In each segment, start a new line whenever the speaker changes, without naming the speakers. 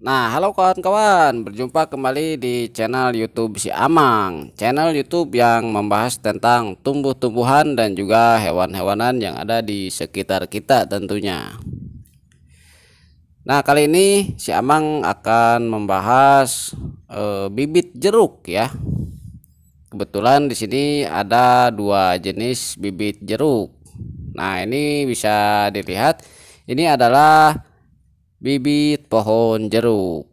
Nah, halo kawan-kawan, berjumpa kembali di channel YouTube Si Amang, channel YouTube yang membahas tentang tumbuh-tumbuhan dan juga hewan-hewanan yang ada di sekitar kita tentunya. Nah, kali ini Si Amang akan membahas e, bibit jeruk ya. Kebetulan di sini ada dua jenis bibit jeruk. Nah, ini bisa dilihat ini adalah bibit pohon jeruk.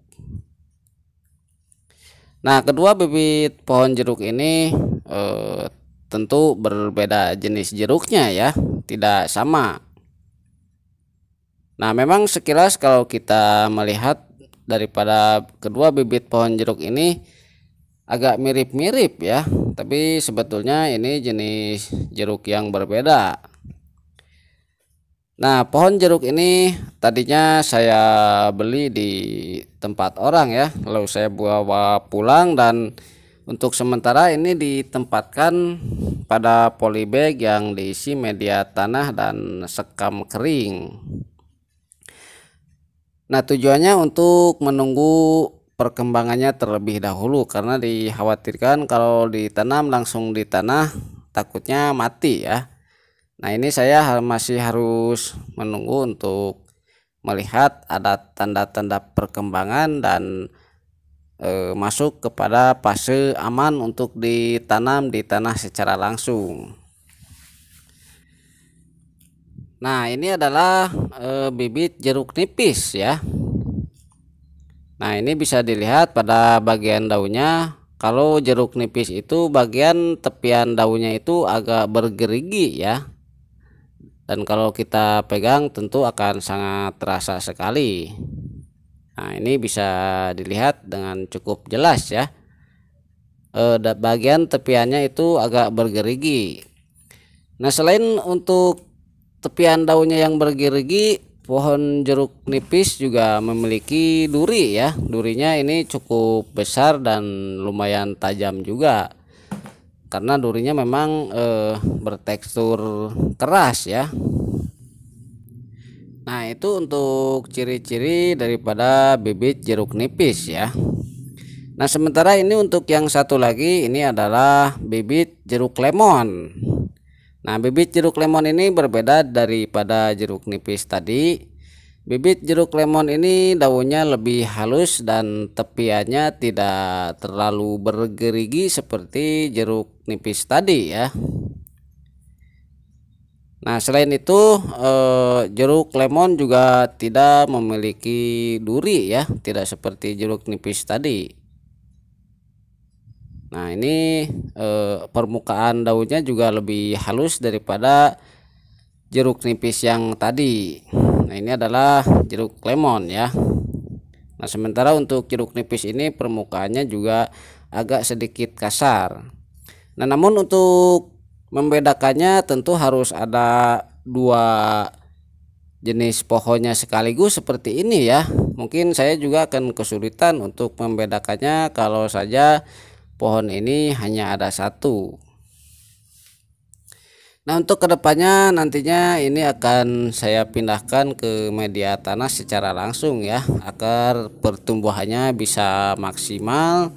Nah, kedua bibit pohon jeruk ini eh, tentu berbeda jenis jeruknya ya, tidak sama. Nah, memang sekilas kalau kita melihat daripada kedua bibit pohon jeruk ini agak mirip-mirip ya, tapi sebetulnya ini jenis jeruk yang berbeda. Nah, pohon jeruk ini tadinya saya beli di tempat orang ya. Lalu saya bawa pulang dan untuk sementara ini ditempatkan pada polybag yang diisi media tanah dan sekam kering. Nah, tujuannya untuk menunggu perkembangannya terlebih dahulu karena dikhawatirkan kalau ditanam langsung di tanah takutnya mati ya. Nah ini saya masih harus menunggu untuk melihat ada tanda-tanda perkembangan dan e, masuk kepada fase aman untuk ditanam di tanah secara langsung. Nah ini adalah e, bibit jeruk nipis ya. Nah ini bisa dilihat pada bagian daunnya kalau jeruk nipis itu bagian tepian daunnya itu agak bergerigi ya dan kalau kita pegang tentu akan sangat terasa sekali nah ini bisa dilihat dengan cukup jelas ya e, bagian tepiannya itu agak bergerigi nah selain untuk tepian daunnya yang bergerigi pohon jeruk nipis juga memiliki duri ya durinya ini cukup besar dan lumayan tajam juga karena durinya memang e, bertekstur keras ya nah itu untuk ciri-ciri daripada bibit jeruk nipis ya nah sementara ini untuk yang satu lagi ini adalah bibit jeruk lemon nah bibit jeruk lemon ini berbeda daripada jeruk nipis tadi Bibit jeruk lemon ini daunnya lebih halus dan tepiannya tidak terlalu bergerigi seperti jeruk nipis tadi ya. Nah selain itu eh, jeruk lemon juga tidak memiliki duri ya, tidak seperti jeruk nipis tadi. Nah ini eh, permukaan daunnya juga lebih halus daripada jeruk nipis yang tadi. Nah, ini adalah jeruk lemon ya. Nah, sementara untuk jeruk nipis ini permukaannya juga agak sedikit kasar. Nah, namun untuk membedakannya tentu harus ada dua jenis pohonnya sekaligus seperti ini ya mungkin saya juga akan kesulitan untuk membedakannya kalau saja pohon ini hanya ada satu Nah untuk kedepannya nantinya ini akan saya pindahkan ke media tanah secara langsung ya agar pertumbuhannya bisa maksimal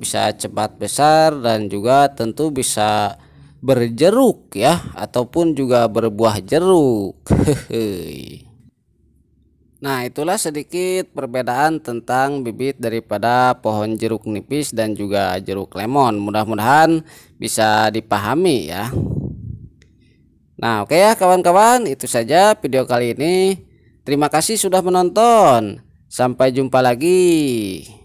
bisa cepat besar dan juga tentu bisa berjeruk ya ataupun juga berbuah jeruk Nah itulah sedikit perbedaan tentang bibit daripada pohon jeruk nipis dan juga jeruk lemon mudah-mudahan bisa dipahami ya Nah oke okay ya kawan-kawan itu saja video kali ini. Terima kasih sudah menonton. Sampai jumpa lagi.